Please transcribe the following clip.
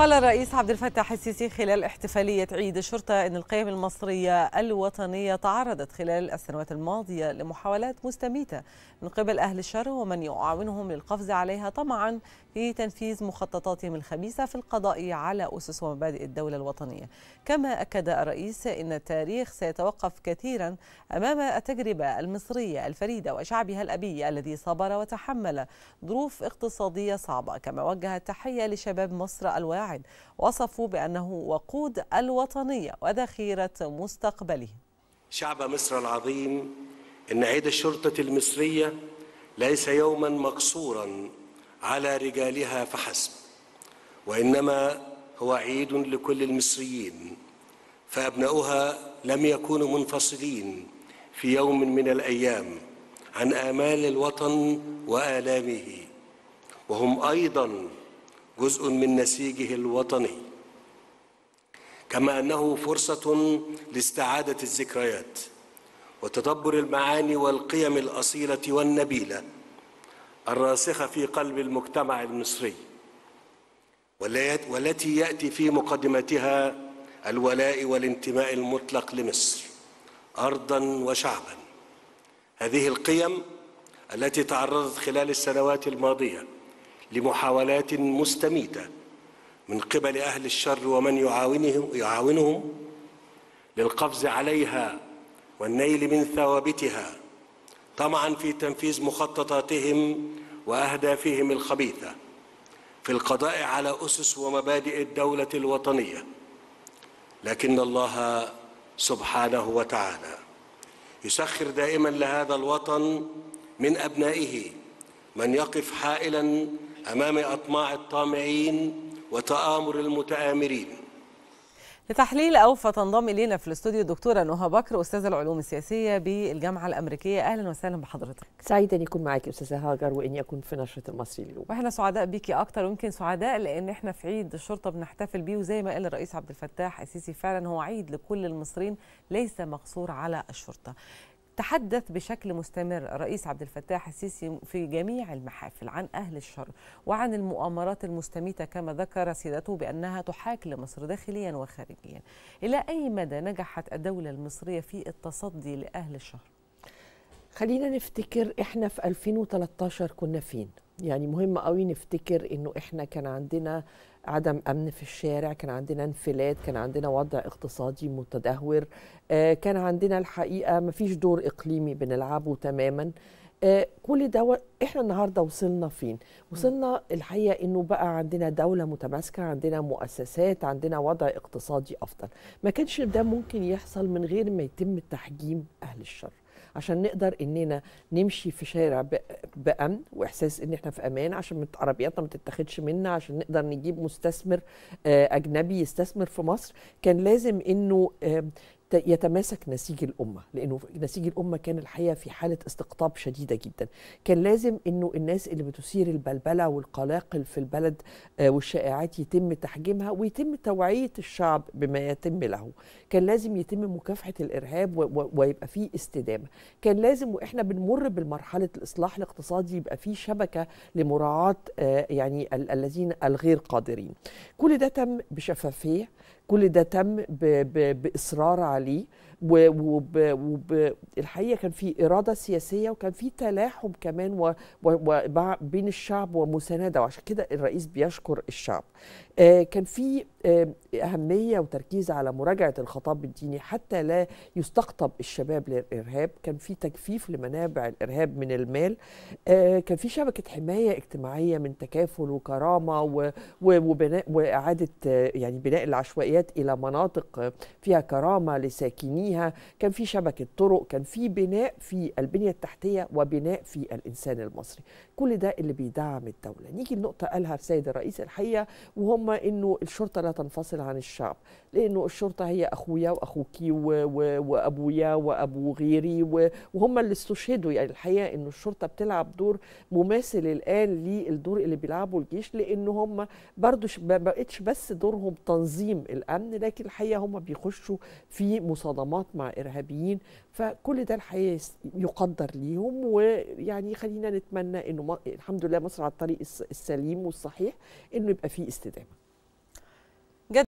قال الرئيس عبد الفتاح السيسي خلال احتفالية عيد الشرطة أن القيم المصرية الوطنية تعرضت خلال السنوات الماضية لمحاولات مستميتة من قبل أهل الشر ومن يعاونهم للقفز عليها طمعا في تنفيذ مخططاتهم الخبيثة في القضاء على أسس ومبادئ الدولة الوطنية كما أكد الرئيس أن التاريخ سيتوقف كثيرا أمام التجربة المصرية الفريدة وشعبها الأبي الذي صبر وتحمل ظروف اقتصادية صعبة كما وجه التحية لشباب مصر الواعي مساعد وصفوا بأنه وقود الوطنية وذخيرة مستقبله شعب مصر العظيم إن عيد الشرطة المصرية ليس يوما مقصورا على رجالها فحسب وإنما هو عيد لكل المصريين فأبناؤها لم يكونوا منفصلين في يوم من الأيام عن آمال الوطن وآلامه وهم أيضاً جزء من نسيجه الوطني كما انه فرصه لاستعاده الذكريات وتدبر المعاني والقيم الاصيله والنبيله الراسخه في قلب المجتمع المصري والتي ياتي في مقدمتها الولاء والانتماء المطلق لمصر ارضا وشعبا هذه القيم التي تعرضت خلال السنوات الماضيه لمحاولات مستميتة من قبل أهل الشر ومن يعاونهم يعاونهم للقفز عليها والنيل من ثوابتها طمعا في تنفيذ مخططاتهم وأهدافهم الخبيثة في القضاء على أسس ومبادئ الدولة الوطنية لكن الله سبحانه وتعالى يسخر دائما لهذا الوطن من أبنائه من يقف حائلا أمام أطماع الطامعين وتآمر المتآمرين لتحليل او فتنضم الينا في الاستوديو الدكتوره نهى بكر استاذه العلوم السياسيه بالجامعه الامريكيه اهلا وسهلا بحضرتك سعيده ان يكون معك استاذه هاجر واني اكون في نشره المصري اليوم واحنا سعداء بيكي اكتر ويمكن سعداء لان احنا في عيد الشرطه بنحتفل بيه وزي ما قال الرئيس عبد الفتاح السيسي فعلا هو عيد لكل المصريين ليس مقصور على الشرطه تحدث بشكل مستمر الرئيس عبد الفتاح السيسي في جميع المحافل عن أهل الشر وعن المؤامرات المستميتة كما ذكر سيادته بأنها تحاك لمصر داخليا وخارجيا إلى أي مدى نجحت الدولة المصرية في التصدي لأهل الشر؟ خلينا نفتكر احنا في 2013 كنا فين يعني مهم قوي نفتكر انه احنا كان عندنا عدم امن في الشارع كان عندنا انفلات كان عندنا وضع اقتصادي متدهور آه، كان عندنا الحقيقه مفيش دور اقليمي بنلعبه تماما آه، كل ده احنا النهارده وصلنا فين؟ وصلنا الحقيقه انه بقى عندنا دوله متماسكه، عندنا مؤسسات، عندنا وضع اقتصادي افضل. ما كانش ده ممكن يحصل من غير ما يتم تحجيم اهل الشر. عشان نقدر اننا نمشي في شارع بامن واحساس ان احنا في امان عشان عربياتنا ما تتاخدش منا عشان نقدر نجيب مستثمر آه، اجنبي يستثمر في مصر كان لازم انه آه، يتماسك نسيج الامه لانه نسيج الامه كان الحقيقه في حاله استقطاب شديده جدا كان لازم انه الناس اللي بتثير البلبله والقلاقل في البلد آه، والشائعات يتم تحجيمها ويتم توعيه الشعب بما يتم له كان لازم يتم مكافحه الارهاب ويبقى في استدامه كان لازم واحنا بنمر بالمرحله الاصلاح الاقتصادي يبقى في شبكه لمراعاه آه، يعني الذين الغير قادرين كل ده تم بشفافيه كل ده تم باصرار على ليه والحقيقه كان في اراده سياسيه وكان في تلاحم كمان و و و بين الشعب ومسانده وعشان كده الرئيس بيشكر الشعب. آه كان في آه اهميه وتركيز على مراجعه الخطاب الديني حتى لا يستقطب الشباب للارهاب، كان في تجفيف لمنابع الارهاب من المال، آه كان في شبكه حمايه اجتماعيه من تكافل وكرامه و وبناء واعاده آه، يعني بناء العشوائيات الى مناطق فيها كرامه لساكنيها كان في شبكة طرق كان في بناء في البنية التحتية وبناء في الإنسان المصري كل ده اللي بيدعم الدولة نيجي النقطة قالها السيد الرئيس الحقيقة وهم أنه الشرطة لا تنفصل عن الشعب لأنه الشرطة هي أخويا وأخوكي وأبويا وأبو غيري وهم اللي استشهدوا يعني الحقيقة أنه الشرطة بتلعب دور مماثل الآن للدور اللي بيلعبه الجيش لأنه هم برضو ما بقتش بس دورهم تنظيم الأمن لكن الحقيقة هم بيخشوا في مصادمات مع ارهابيين فكل ده الحقيقه يقدر ليهم ويعني خلينا نتمنى انه الحمد لله مصر على الطريق السليم والصحيح انه يبقى في استدامه